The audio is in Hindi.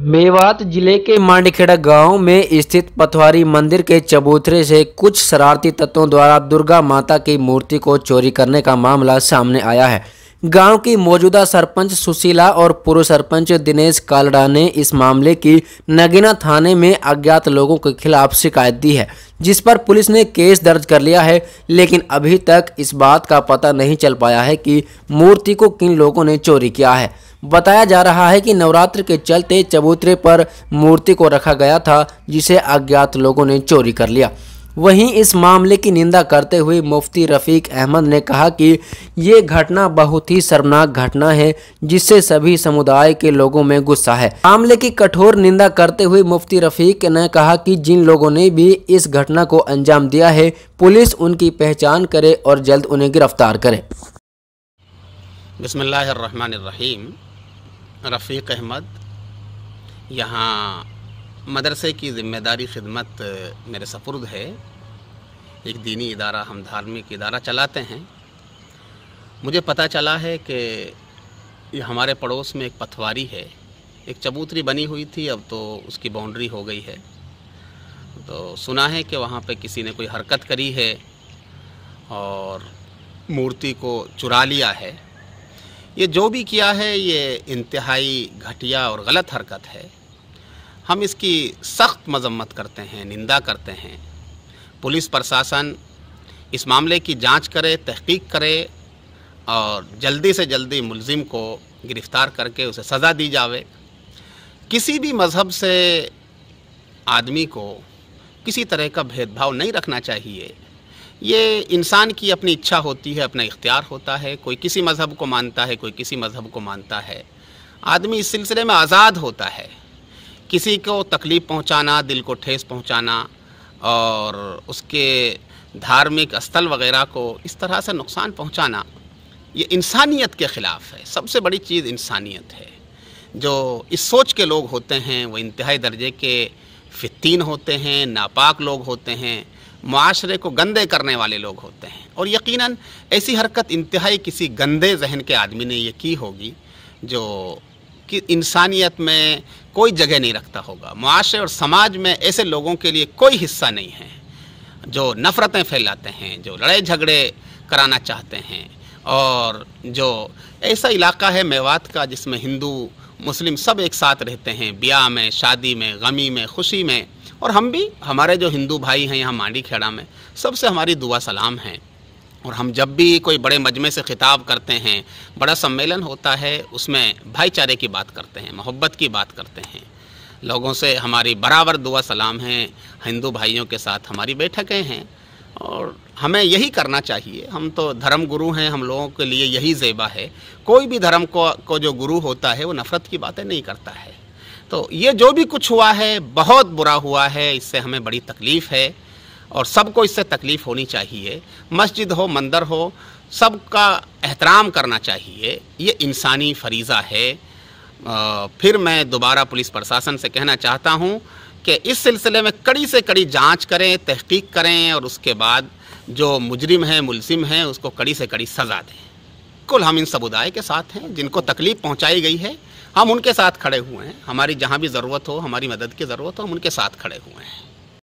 मेवात जिले के मांडखेड़ा गांव में स्थित पथवारी मंदिर के चबूतरे से कुछ शरारती तत्वों द्वारा दुर्गा माता की मूर्ति को चोरी करने का मामला सामने आया है गांव की मौजूदा सरपंच सुशीला और पूर्व सरपंच दिनेश कालड़ा ने इस मामले की नगीना थाने में अज्ञात लोगों के खिलाफ शिकायत दी है जिस पर पुलिस ने केस दर्ज कर लिया है लेकिन अभी तक इस बात का पता नहीं चल पाया है कि मूर्ति को किन लोगों ने चोरी किया है बताया जा रहा है कि नवरात्र के चलते चबूतरे पर मूर्ति को रखा गया था जिसे अज्ञात लोगों ने चोरी कर लिया वहीं इस मामले की निंदा करते हुए मुफ्ती रफ़ीक अहमद ने कहा कि ये घटना बहुत ही शर्मनाक घटना है जिससे सभी समुदाय के लोगों में गुस्सा है मामले की कठोर निंदा करते हुए मुफ्ती रफ़ीक ने कहा कि जिन लोगों ने भी इस घटना को अंजाम दिया है पुलिस उनकी पहचान करे और जल्द उन्हें गिरफ्तार करे बसमीम रफ़ीक अहमद यहाँ मदरसे की ज़िम्मेदारी खिदमत मेरे सपुर्द है एक दीनी इदारा हम धार्मिक इदारा चलाते हैं मुझे पता चला है कि ये हमारे पड़ोस में एक पथवारी है एक चबूतरी बनी हुई थी अब तो उसकी बाउंड्री हो गई है तो सुना है कि वहाँ पे किसी ने कोई हरकत करी है और मूर्ति को चुरा लिया है ये जो भी किया है ये इंतहाई घटिया और गलत हरकत है हम इसकी सख्त मजम्मत करते हैं निंदा करते हैं पुलिस प्रशासन इस मामले की जांच करे तहकीक करे और जल्दी से जल्दी मुलजिम को गिरफ़्तार करके उसे सज़ा दी जावे किसी भी मज़हब से आदमी को किसी तरह का भेदभाव नहीं रखना चाहिए ये इंसान की अपनी इच्छा होती है अपना इख्तियार होता है कोई किसी मज़हब को मानता है कोई किसी मज़हब को मानता है आदमी इस सिलसिले में आज़ाद होता है किसी को तकलीफ़ पहुंचाना दिल को ठेस पहुंचाना और उसके धार्मिक स्थल वगैरह को इस तरह से नुकसान पहुंचाना ये इंसानियत के ख़िलाफ़ है सबसे बड़ी चीज़ इंसानियत है जो इस सोच के लोग होते हैं वो इंतहाई दर्जे के फ़ितीन होते हैं नापाक लोग होते हैं माशरे को गंदे करने वाले लोग होते हैं और यकीन ऐसी हरकत इंतहाई किसी गंदे जहन के आदमी ने ये की होगी जो कि इंसानियत में कोई जगह नहीं रखता होगा माशरे और समाज में ऐसे लोगों के लिए कोई हिस्सा नहीं है जो नफ़रतें फैलाते हैं जो लड़ाई झगड़े कराना चाहते हैं और जो ऐसा इलाका है मेवात का जिसमें हिंदू मुस्लिम सब एक साथ रहते हैं ब्याह में शादी में गमी में खुशी में और हम भी हमारे जो हिंदू भाई हैं यहाँ मांडी खेड़ा में सबसे हमारी दुआ सलाम है और हम जब भी कोई बड़े मजमे से खिताब करते हैं बड़ा सम्मेलन होता है उसमें भाईचारे की बात करते हैं मोहब्बत की बात करते हैं लोगों से हमारी बराबर दुआ सलाम है हिंदू भाइयों के साथ हमारी बैठकें हैं और हमें यही करना चाहिए हम तो धर्म गुरु हैं हम लोगों के लिए यही जेबा है कोई भी धर्म को, को जो गुरु होता है वो नफ़रत की बातें नहीं करता है तो ये जो भी कुछ हुआ है बहुत बुरा हुआ है इससे हमें बड़ी तकलीफ़ है और सबको इससे तकलीफ़ होनी चाहिए मस्जिद हो मंदिर हो सबका एहतराम करना चाहिए ये इंसानी फरीज़ा है फिर मैं दोबारा पुलिस प्रशासन से कहना चाहता हूँ कि इस सिलसिले में कड़ी से कड़ी जांच करें तहकीक करें और उसके बाद जो मुजरिम है मुलसिम है उसको कड़ी से कड़ी सज़ा दें कुल हम इन समुदाय के साथ हैं जिनको तकलीफ़ पहुँचाई गई है हम उनके साथ खड़े हुए हैं हमारी जहाँ भी ज़रूरत हो हमारी मदद की ज़रूरत हो हम उनके साथ खड़े हुए हैं